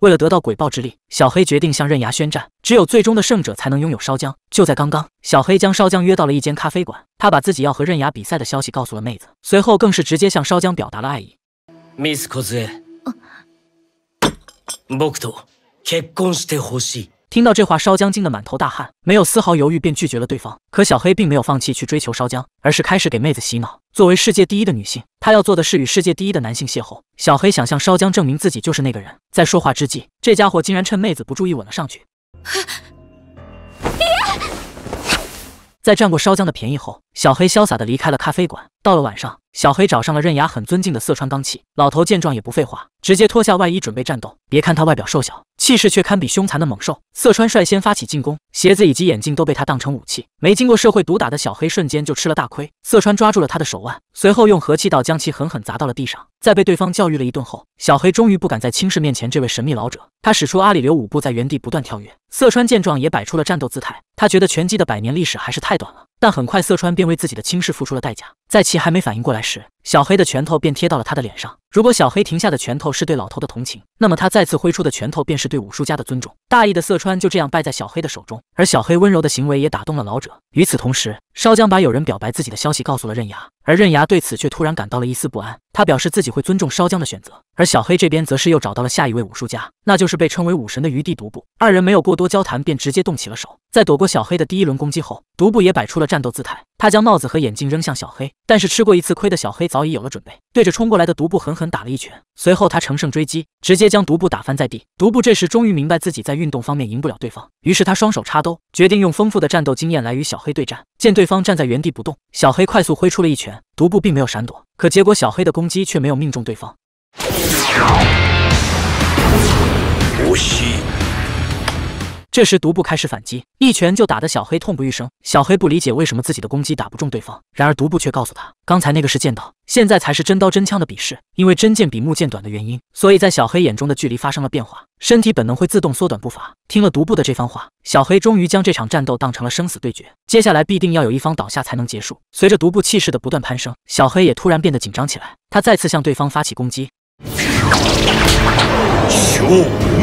为了得到鬼豹之力，小黑决定向刃牙宣战。只有最终的胜者才能拥有烧浆。就在刚刚，小黑将烧浆约到了一间咖啡馆，他把自己要和刃牙比赛的消息告诉了妹子，随后更是直接向烧浆表达了爱意。Miss Kozue，僕と結婚してほしい。听到这话，烧江惊得满头大汗，没有丝毫犹豫便拒绝了对方。可小黑并没有放弃去追求烧江，而是开始给妹子洗脑。作为世界第一的女性，她要做的是与世界第一的男性邂逅。小黑想向烧江证明自己就是那个人。在说话之际，这家伙竟然趁妹子不注意吻了上去。在占过烧江的便宜后，小黑潇洒地离开了咖啡馆。到了晚上，小黑找上了刃牙很尊敬的色川刚气老头。见状也不废话，直接脱下外衣准备战斗。别看他外表瘦小。气势却堪比凶残的猛兽。色川率先发起进攻，鞋子以及眼镜都被他当成武器。没经过社会毒打的小黑瞬间就吃了大亏。色川抓住了他的手腕，随后用和气道将其狠狠砸到了地上。在被对方教育了一顿后，小黑终于不敢再轻视面前这位神秘老者。他使出阿里流舞步，在原地不断跳跃。色川见状也摆出了战斗姿态。他觉得拳击的百年历史还是太短了。但很快，色川便为自己的轻视付出了代价。在其还没反应过来时，小黑的拳头便贴到了他的脸上。如果小黑停下的拳头是对老头的同情，那么他再次挥出的拳头便是对武术家的尊重。大意的色川就这样败在小黑的手中，而小黑温柔的行为也打动了老者。与此同时，烧江把有人表白自己的消息告诉了刃牙，而刃牙对此却突然感到了一丝不安。他表示自己会尊重烧江的选择，而小黑这边则是又找到了下一位武术家，那就是被称为武神的余地独步。二人没有过多交谈，便直接动起了手。在躲过小黑的第一轮攻击后，独步也摆出了战斗姿态。他将帽子和眼镜扔向小黑，但是吃过一次亏的小黑早已有了准备，对着冲过来的独步狠狠打了一拳。随后他乘胜追击，直接将独步打翻在地。独步这时终于明白自己在运动方面赢不了对方，于是他双手插兜，决定用丰富的战斗经验来与小黑对战。见对方站在原地不动，小黑快速挥出了一拳，独步并没有闪躲，可结果小黑的攻击却没有命中对方。这时独步开始反击，一拳就打得小黑痛不欲生。小黑不理解为什么自己的攻击打不中对方，然而独步却告诉他，刚才那个是剑道，现在才是真刀真枪的比试。因为真剑比木剑短的原因，所以在小黑眼中的距离发生了变化，身体本能会自动缩短步伐。听了独步的这番话，小黑终于将这场战斗当成了生死对决，接下来必定要有一方倒下才能结束。随着独步气势的不断攀升，小黑也突然变得紧张起来，他再次向对方发起攻击。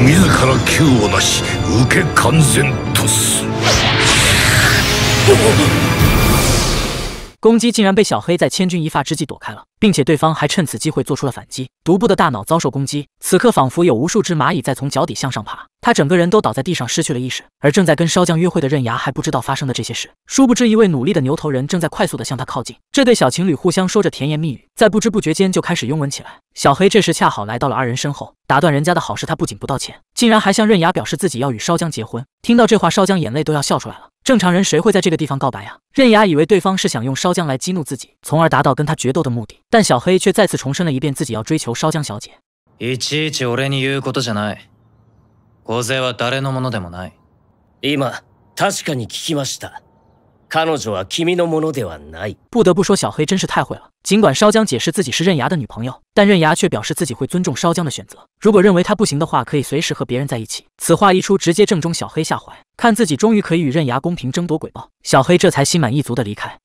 自ら球を出し受け完全とす。攻击竟然被小黑在千钧一发之际躲开了，并且对方还趁此机会做出了反击。独步的大脑遭受攻击，此刻仿佛有无数只蚂蚁在从脚底向上爬，他整个人都倒在地上，失去了意识。而正在跟烧浆约会的刃牙还不知道发生的这些事，殊不知一位努力的牛头人正在快速的向他靠近。这对小情侣互相说着甜言蜜语，在不知不觉间就开始拥吻起来。小黑这时恰好来到了二人身后，打断人家的好事。他不仅不道歉，竟然还向刃牙表示自己要与烧浆结婚。听到这话，烧浆眼泪都要笑出来了。正常人谁会在这个地方告白啊？刃牙以为对方是想用烧浆来激怒自己，从而达到跟他决斗的目的。但小黑却再次重申了一遍自己要追求烧浆小姐。いちいち俺に言うことじゃない。国税は誰のものでもない。今確かに聞きました。不得不说，小黑真是太会了。尽管烧江解释自己是刃牙的女朋友，但刃牙却表示自己会尊重烧江的选择。如果认为他不行的话，可以随时和别人在一起。此话一出，直接正中小黑下怀。看自己终于可以与刃牙公平争夺鬼豹，小黑这才心满意足的离开。